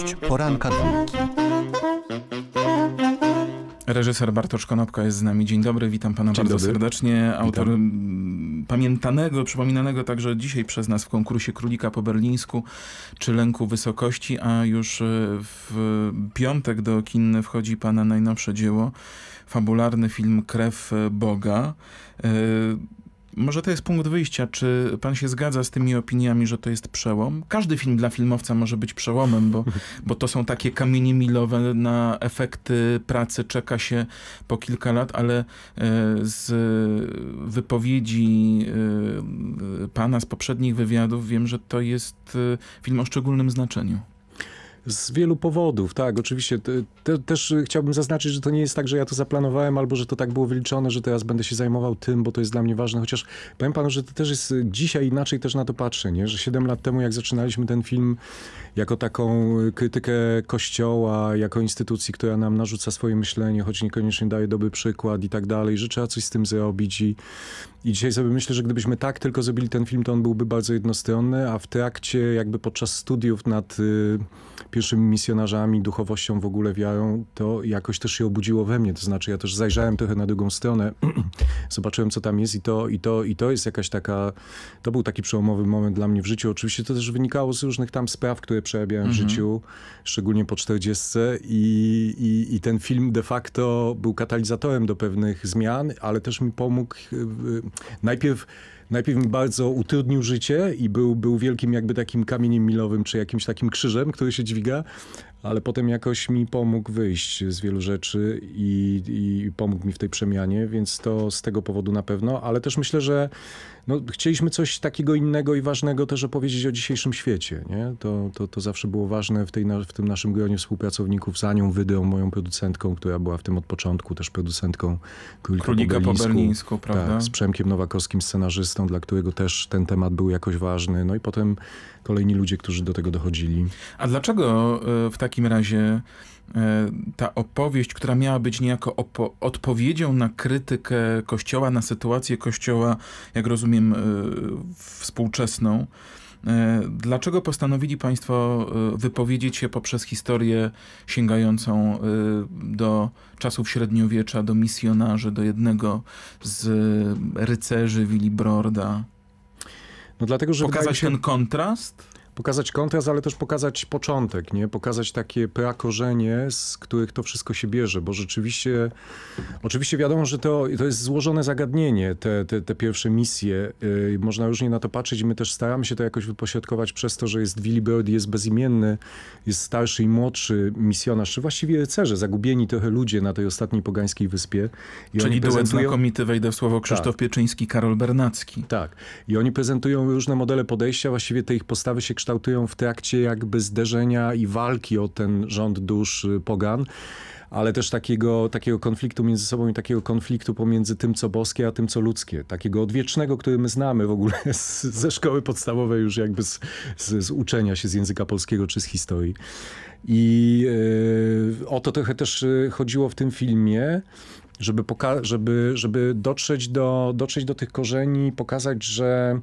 Gość poranka dwójki. Reżyser Bartosz Konopka jest z nami. Dzień dobry, witam pana Dzień bardzo dobry. serdecznie. Autor witam. Mm, pamiętanego, przypominanego także dzisiaj przez nas w konkursie Królika po berlińsku czy Lęku Wysokości, a już e, w piątek do kin wchodzi pana najnowsze dzieło, fabularny film Krew Boga. E, może to jest punkt wyjścia. Czy pan się zgadza z tymi opiniami, że to jest przełom? Każdy film dla filmowca może być przełomem, bo, bo to są takie kamienie milowe. Na efekty pracy czeka się po kilka lat, ale e, z wypowiedzi e, pana z poprzednich wywiadów wiem, że to jest e, film o szczególnym znaczeniu. Z wielu powodów, tak, oczywiście. Te, też chciałbym zaznaczyć, że to nie jest tak, że ja to zaplanowałem, albo że to tak było wyliczone, że teraz będę się zajmował tym, bo to jest dla mnie ważne. Chociaż powiem panu, że to też jest dzisiaj inaczej też na to patrzę, nie? że 7 lat temu, jak zaczynaliśmy ten film, jako taką krytykę kościoła, jako instytucji, która nam narzuca swoje myślenie, choć niekoniecznie daje dobry przykład i tak dalej, że trzeba coś z tym zrobić. I, i dzisiaj sobie myślę, że gdybyśmy tak tylko zrobili ten film, to on byłby bardzo jednostronny, a w trakcie, jakby podczas studiów nad y, pierwszymi misjonarzami, duchowością w ogóle wiarą, to jakoś też się obudziło we mnie. To znaczy ja też zajrzałem trochę na drugą stronę, zobaczyłem co tam jest i to, i to, i to jest jakaś taka, to był taki przełomowy moment dla mnie w życiu. Oczywiście to też wynikało z różnych tam spraw, które przejawiałem mhm. w życiu, szczególnie po 40 i, i, i ten film de facto był katalizatorem do pewnych zmian, ale też mi pomógł e, najpierw najpierw mi bardzo utrudnił życie i był, był wielkim jakby takim kamieniem milowym, czy jakimś takim krzyżem, który się dźwiga, ale potem jakoś mi pomógł wyjść z wielu rzeczy i, i pomógł mi w tej przemianie, więc to z tego powodu na pewno, ale też myślę, że no, chcieliśmy coś takiego innego i ważnego też opowiedzieć o dzisiejszym świecie. Nie? To, to, to zawsze było ważne w, tej, w tym naszym gronie współpracowników, za nią Wydeą, moją producentką, która była w tym od początku też producentką Królika, Królika po berlińsku, po berlińsku prawda? Tak, z Przemkiem Nowakowskim, scenarzystą, dla którego też ten temat był jakoś ważny. No i potem kolejni ludzie, którzy do tego dochodzili. A dlaczego e, w takim razie e, ta opowieść, która miała być niejako odpowiedzią na krytykę Kościoła, na sytuację Kościoła, jak rozumiem, e, współczesną, E, dlaczego postanowili Państwo e, wypowiedzieć się poprzez historię sięgającą e, do czasów średniowiecza, do misjonarzy, do jednego z rycerzy Willibrorda? No dlatego, że Pokazać się... ten kontrast? pokazać kontrast, ale też pokazać początek, nie? Pokazać takie prakorzenie, z których to wszystko się bierze, bo rzeczywiście, oczywiście wiadomo, że to, to jest złożone zagadnienie, te, te, te pierwsze misje. Yy, można różnie na to patrzeć i my też staramy się to jakoś wypośrodkować przez to, że jest Willy Bird, jest bezimienny, jest starszy i młodszy misjonarz, czy właściwie rycerze, zagubieni trochę ludzie na tej ostatniej pogańskiej wyspie. I Czyli duet prezentują... znakomity, wejdę w słowo, tak. Krzysztof tak. Pieczyński, Karol Bernacki. Tak. I oni prezentują różne modele podejścia, właściwie te ich postawy się kształtują w trakcie jakby zderzenia i walki o ten rząd dusz y, pogan ale też takiego, takiego konfliktu między sobą i takiego konfliktu pomiędzy tym, co boskie, a tym, co ludzkie. Takiego odwiecznego, który my znamy w ogóle z, ze szkoły podstawowej, już jakby z, z, z, uczenia się z języka polskiego czy z historii. I yy, o to trochę też y, chodziło w tym filmie, żeby, żeby, żeby dotrzeć, do, dotrzeć do tych korzeni, pokazać, że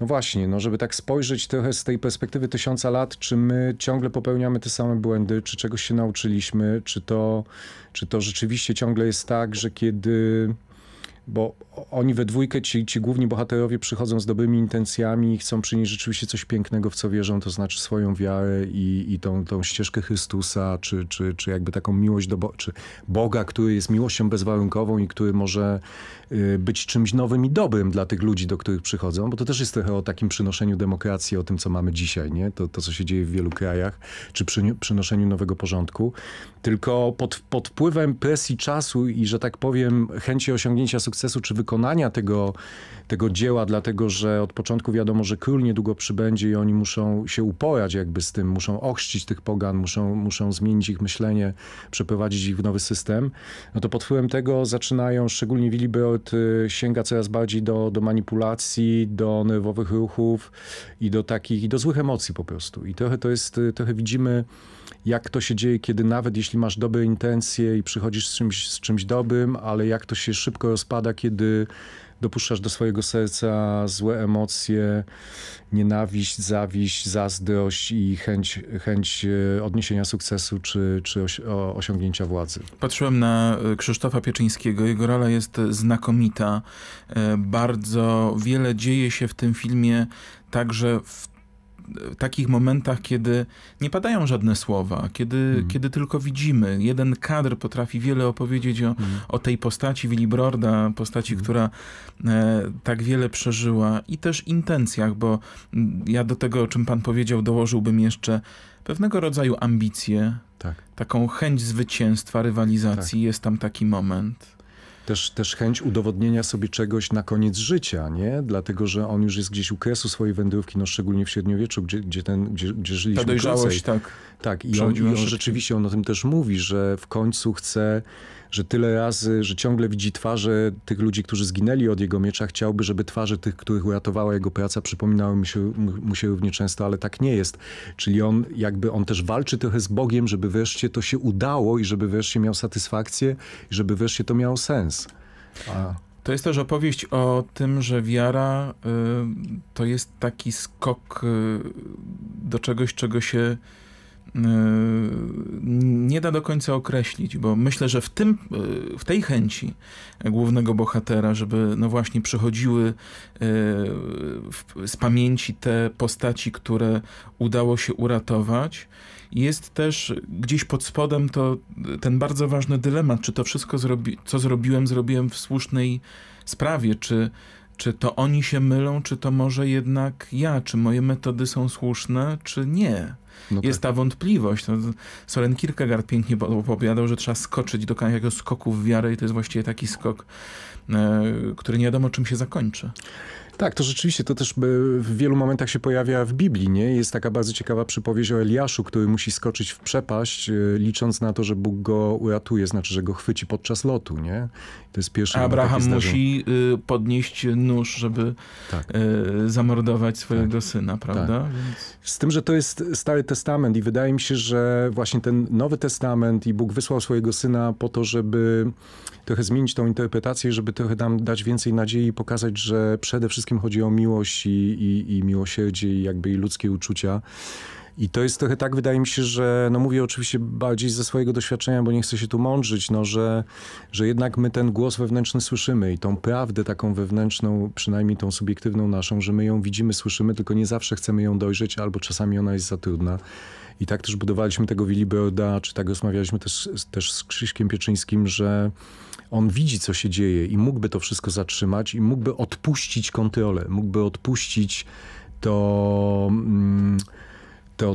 no właśnie, no żeby tak spojrzeć trochę z tej perspektywy tysiąca lat, czy my ciągle popełniamy te same błędy, czy czegoś się nauczyliśmy, czy to, czy to rzeczywiście ciągle jest tak, że kiedy bo oni we dwójkę, ci, ci główni bohaterowie przychodzą z dobrymi intencjami i chcą przynieść rzeczywiście coś pięknego, w co wierzą, to znaczy swoją wiarę i, i tą, tą ścieżkę Chrystusa, czy, czy, czy jakby taką miłość do Bo czy Boga, który jest miłością bezwarunkową i który może y, być czymś nowym i dobrym dla tych ludzi, do których przychodzą, bo to też jest trochę o takim przynoszeniu demokracji, o tym, co mamy dzisiaj, nie? To, to co się dzieje w wielu krajach, czy przy, przynoszeniu nowego porządku, tylko pod, pod wpływem presji czasu i, że tak powiem, chęci osiągnięcia sukcesu sukcesu czy wykonania tego, tego dzieła, dlatego że od początku wiadomo, że król niedługo przybędzie i oni muszą się upojać jakby z tym, muszą ochrzcić tych pogan, muszą, muszą zmienić ich myślenie, przeprowadzić ich w nowy system, no to pod wpływem tego zaczynają, szczególnie Willibald y, sięga coraz bardziej do, do manipulacji, do nerwowych ruchów i do takich, i do złych emocji po prostu. I trochę to jest, y, trochę widzimy jak to się dzieje, kiedy nawet jeśli masz dobre intencje i przychodzisz z czymś, z czymś dobrym, ale jak to się szybko rozpada, kiedy dopuszczasz do swojego serca złe emocje, nienawiść, zawiść, zazdrość i chęć, chęć e, odniesienia sukcesu czy, czy osiągnięcia władzy. Patrzyłem na e, Krzysztofa Pieczyńskiego. Jego rola jest znakomita. E, bardzo wiele dzieje się w tym filmie także w takich momentach, kiedy nie padają żadne słowa, kiedy, mm. kiedy tylko widzimy. Jeden kadr potrafi wiele opowiedzieć o, mm. o tej postaci Willibrorda, postaci, mm. która e, tak wiele przeżyła i też intencjach, bo ja do tego, o czym pan powiedział, dołożyłbym jeszcze pewnego rodzaju ambicje, tak. taką chęć zwycięstwa, rywalizacji. Tak. Jest tam taki moment też, też chęć udowodnienia sobie czegoś na koniec życia, nie? Dlatego, że on już jest gdzieś u kresu swojej wędrówki, no szczególnie w średniowieczu, gdzie, gdzie, ten, gdzie, gdzie żyliśmy Ta dojrzałość, krócej. tak. Tak, i on, i on rzeczywiście, on o tym też mówi, że w końcu chce, że tyle razy, że ciągle widzi twarze tych ludzi, którzy zginęli od jego miecza, chciałby, żeby twarze tych, których uratowała jego praca, przypominały mu się, mu się równie często, ale tak nie jest. Czyli on jakby, on też walczy trochę z Bogiem, żeby wreszcie to się udało i żeby wreszcie miał satysfakcję i żeby wreszcie to miało sens. A... To jest też opowieść o tym, że wiara y, to jest taki skok y, do czegoś, czego się Yy, nie da do końca określić, bo myślę, że w, tym, yy, w tej chęci głównego bohatera, żeby no właśnie przychodziły yy, z pamięci te postaci, które udało się uratować, jest też gdzieś pod spodem to ten bardzo ważny dylemat, czy to wszystko, zrobi co zrobiłem, zrobiłem w słusznej sprawie, czy czy to oni się mylą, czy to może jednak ja, czy moje metody są słuszne, czy nie. No tak. jest tak. ta wątpliwość. No, Soren Kierkegaard pięknie opowiadał, że trzeba skoczyć do jakiegoś skoku w wiarę i to jest właściwie taki skok, e, który nie wiadomo czym się zakończy. Tak, to rzeczywiście, to też e, w wielu momentach się pojawia w Biblii, nie? Jest taka bardzo ciekawa przypowieść o Eliaszu, który musi skoczyć w przepaść, e, licząc na to, że Bóg go uratuje, znaczy, że go chwyci podczas lotu, nie? To jest pierwszy Abraham musi y, podnieść nóż, żeby tak. E, zamordować swojego tak. syna, tak. prawda? Tak. Z tym, że to jest Stary Testament i wydaje mi się, że właśnie ten Nowy Testament i Bóg wysłał swojego syna po to, żeby trochę zmienić tą interpretację, żeby trochę nam dać więcej nadziei i pokazać, że przede wszystkim chodzi o miłość i, i, i miłosierdzie i jakby i ludzkie uczucia. I to jest trochę tak, wydaje mi się, że, no mówię oczywiście bardziej ze swojego doświadczenia, bo nie chcę się tu mądrzyć, no, że, że jednak my ten głos wewnętrzny słyszymy i tą prawdę taką wewnętrzną, przynajmniej tą subiektywną naszą, że my ją widzimy, słyszymy, tylko nie zawsze chcemy ją dojrzeć, albo czasami ona jest za trudna. I tak też budowaliśmy tego Willy Broda, czy tak rozmawialiśmy też, też z Krzyśkiem Pieczyńskim, że on widzi, co się dzieje i mógłby to wszystko zatrzymać i mógłby odpuścić kontrolę, mógłby odpuścić to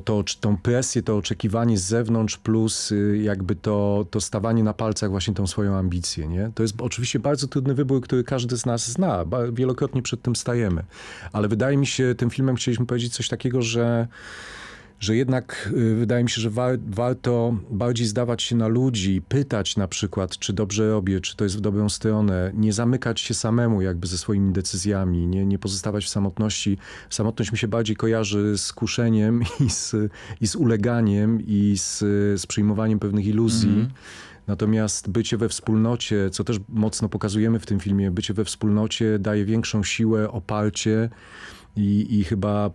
to, tą presję, to oczekiwanie z zewnątrz plus y, jakby to, to stawanie na palcach właśnie tą swoją ambicję, nie? To jest oczywiście bardzo trudny wybór, który każdy z nas zna. Wielokrotnie przed tym stajemy. Ale wydaje mi się, tym filmem chcieliśmy powiedzieć coś takiego, że że jednak y, wydaje mi się, że wa warto bardziej zdawać się na ludzi, pytać na przykład, czy dobrze robię, czy to jest w dobrą stronę, nie zamykać się samemu jakby ze swoimi decyzjami, nie, nie pozostawać w samotności. Samotność mi się bardziej kojarzy z kuszeniem i z, i z uleganiem i z, z przyjmowaniem pewnych iluzji. Mhm. Natomiast bycie we wspólnocie, co też mocno pokazujemy w tym filmie, bycie we wspólnocie daje większą siłę, oparcie i, i chyba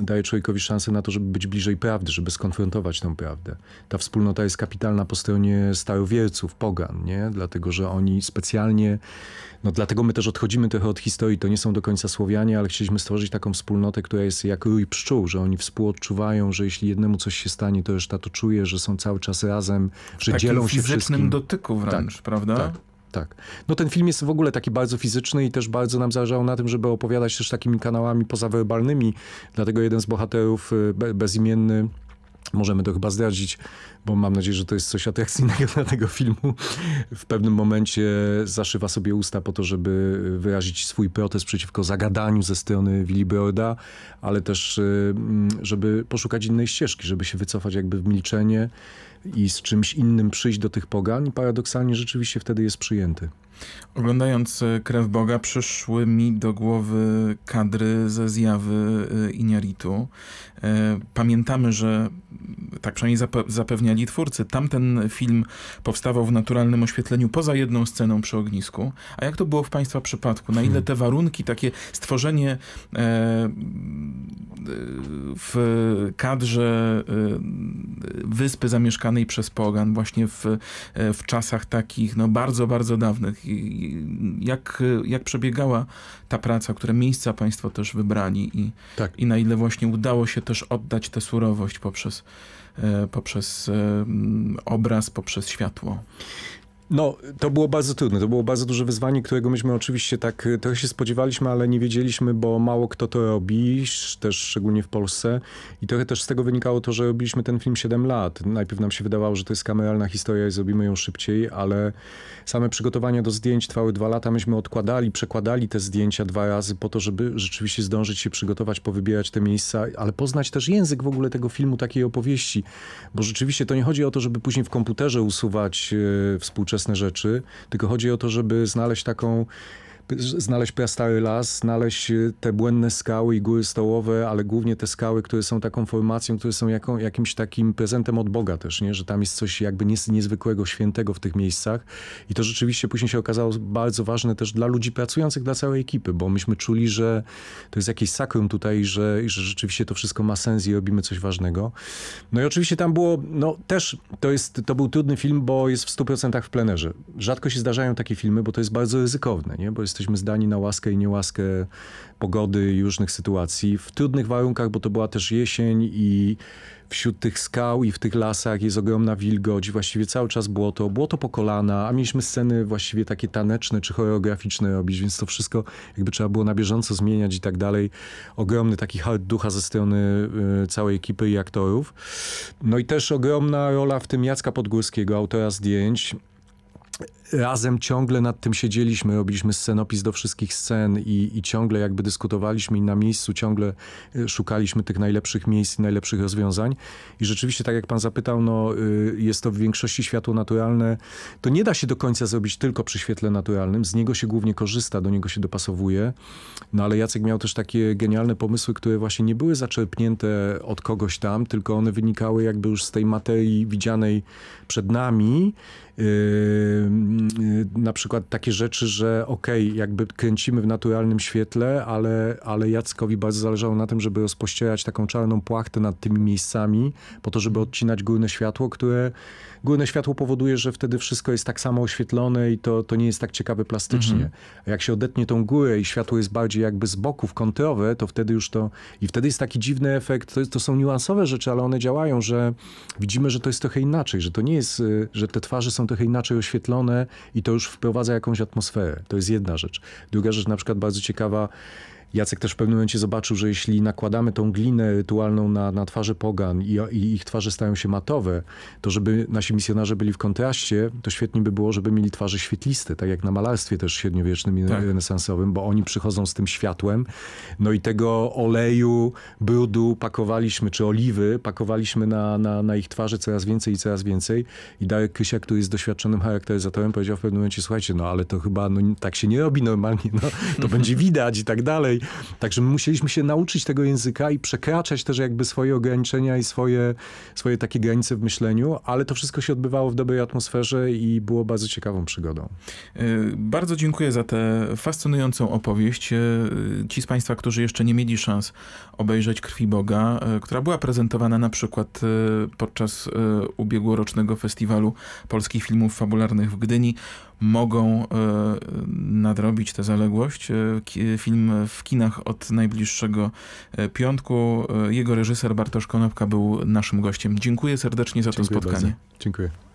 daje człowiekowi szansę na to, żeby być bliżej prawdy, żeby skonfrontować tą prawdę. Ta wspólnota jest kapitalna po stronie starowierców, pogan, nie? dlatego że oni specjalnie, no dlatego my też odchodzimy trochę od historii, to nie są do końca Słowianie, ale chcieliśmy stworzyć taką wspólnotę, która jest jak rój pszczół, że oni współodczuwają, że jeśli jednemu coś się stanie, to reszta to czuje, że są cały czas razem, że dzielą się wszystkim. W fizycznym dotyku wręcz, tak, prawda? Tak tak. No ten film jest w ogóle taki bardzo fizyczny i też bardzo nam zależało na tym, żeby opowiadać też takimi kanałami pozawerbalnymi, dlatego jeden z bohaterów, y, bezimienny, Możemy to chyba zdradzić, bo mam nadzieję, że to jest coś atrakcyjnego dla tego filmu. W pewnym momencie zaszywa sobie usta po to, żeby wyrazić swój protest przeciwko zagadaniu ze strony Willy Broda, ale też e, żeby poszukać innej ścieżki, żeby się wycofać jakby w milczenie i z czymś innym przyjść do tych pogan i paradoksalnie rzeczywiście wtedy jest przyjęty. Oglądając e, Krew Boga przyszły mi do głowy kadry ze zjawy e, Iniaritu. Pamiętamy, że tak przynajmniej zape zapewniali twórcy. Tamten film powstawał w naturalnym oświetleniu poza jedną sceną przy ognisku. A jak to było w Państwa przypadku? Na ile hmm. te warunki, takie stworzenie e, w kadrze e, wyspy zamieszkanej przez Pogan właśnie w, e, w czasach takich no, bardzo, bardzo dawnych. Jak, jak przebiegała ta praca, które miejsca Państwo też wybrali i, tak. i na ile właśnie udało się też oddać tę surowość poprzez e, poprzez e, obraz, poprzez światło. No, to było bardzo trudne, to było bardzo duże wyzwanie, którego myśmy oczywiście tak e, trochę się spodziewaliśmy, ale nie wiedzieliśmy, bo mało kto to robi, też szczególnie w Polsce. I trochę też z tego wynikało to, że robiliśmy ten film 7 lat. Najpierw nam się wydawało, że to jest kameralna historia i zrobimy ją szybciej, ale same przygotowania do zdjęć trwały dwa lata. Myśmy odkładali, przekładali te zdjęcia dwa razy po to, żeby rzeczywiście zdążyć się przygotować, powybierać te miejsca, ale poznać też język w ogóle tego filmu, takiej opowieści. Bo rzeczywiście to nie chodzi o to, żeby później w komputerze usuwać e, współczesne nowoczesne rzeczy, tylko chodzi o to, żeby znaleźć taką znaleźć piastały las, znaleźć y, te błędne skały i góry stołowe, ale głównie te skały, które są taką formacją, które są jaką, jakimś takim prezentem od Boga też, nie? że tam jest coś jakby niezwykłego, świętego w tych miejscach i to rzeczywiście później się okazało bardzo ważne też dla ludzi pracujących, dla całej ekipy, bo myśmy czuli, że to jest jakieś sakrum tutaj, że, że rzeczywiście to wszystko ma sens i robimy coś ważnego. No i oczywiście tam było, no też to jest, to był trudny film, bo jest w 100% w plenerze. Rzadko się zdarzają takie filmy, bo to jest bardzo ryzykowne, nie? bo jest jesteśmy zdani na łaskę i niełaskę pogody i różnych sytuacji. W trudnych warunkach, bo to była też jesień i wśród tych skał i w tych lasach jest ogromna wilgoć, właściwie cały czas błoto, błoto po kolana, a mieliśmy sceny właściwie takie taneczne czy choreograficzne robić, więc to wszystko jakby trzeba było na bieżąco zmieniać i tak dalej. Ogromny taki hard ducha ze strony e, całej ekipy i aktorów. No i też ogromna rola w tym Jacka Podgórskiego, autora zdjęć, razem ciągle nad tym siedzieliśmy, robiliśmy scenopis do wszystkich scen i, i ciągle jakby dyskutowaliśmy i na miejscu ciągle e, szukaliśmy tych najlepszych miejsc i najlepszych rozwiązań. I rzeczywiście, tak jak pan zapytał, no, y, jest to w większości światło naturalne. To nie da się do końca zrobić tylko przy świetle naturalnym. Z niego się głównie korzysta, do niego się dopasowuje. No ale Jacek miał też takie genialne pomysły, które właśnie nie były zaczerpnięte od kogoś tam, tylko one wynikały jakby już z tej materii widzianej przed nami. Yy Y, na przykład takie rzeczy, że okej, okay, jakby kręcimy w naturalnym świetle, ale, ale Jackowi bardzo zależało na tym, żeby rozpościerać taką czarną płachtę nad tymi miejscami, po to, żeby odcinać górne światło, które górne światło powoduje, że wtedy wszystko jest tak samo oświetlone i to, to nie jest tak ciekawe plastycznie. Mhm. Jak się odetnie tą górę i światło jest bardziej jakby z boków kątowe, to wtedy już to... I wtedy jest taki dziwny efekt, to, to są niuansowe rzeczy, ale one działają, że widzimy, że to jest trochę inaczej, że to nie jest, y, że te twarze są trochę inaczej oświetlone, i to już wprowadza jakąś atmosferę. To jest jedna rzecz. Druga rzecz, na przykład bardzo ciekawa, Jacek też w pewnym momencie zobaczył, że jeśli nakładamy tą glinę rytualną na, na twarze pogan i, i ich twarze stają się matowe, to żeby nasi misjonarze byli w kontraście, to świetnie by było, żeby mieli twarze świetliste, tak jak na malarstwie też średniowiecznym i tak. renesansowym, bo oni przychodzą z tym światłem, no i tego oleju, brudu pakowaliśmy, czy oliwy pakowaliśmy na, na, na ich twarze coraz więcej i coraz więcej i Darek Krysia, który jest doświadczonym charakteryzatorem, powiedział w pewnym momencie, słuchajcie, no ale to chyba no, tak się nie robi normalnie, no, to będzie widać i tak dalej, dalej. Także musieliśmy się nauczyć tego języka i przekraczać też jakby swoje ograniczenia i swoje, swoje takie granice w myśleniu, ale to wszystko się odbywało w dobrej atmosferze i było bardzo ciekawą przygodą. E, bardzo dziękuję za tę fascynującą opowieść. E, ci z Państwa, którzy jeszcze nie mieli szans obejrzeć Krwi Boga, e, która była prezentowana na przykład podczas ubiegłorocznego festiwalu polskich filmów fabularnych w Gdyni, mogą e, nadrobić tę zaległość. E, film w kinach od najbliższego e, piątku. Jego reżyser Bartosz Konopka był naszym gościem. Dziękuję serdecznie za Dziękuję to spotkanie. Bardzo. Dziękuję.